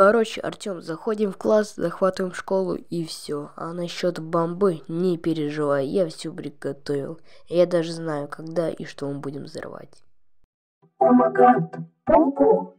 Короче, Артем, заходим в класс, захватываем школу и все. А насчет бомбы не переживай, я все приготовил. Я даже знаю, когда и что мы будем взрывать. Oh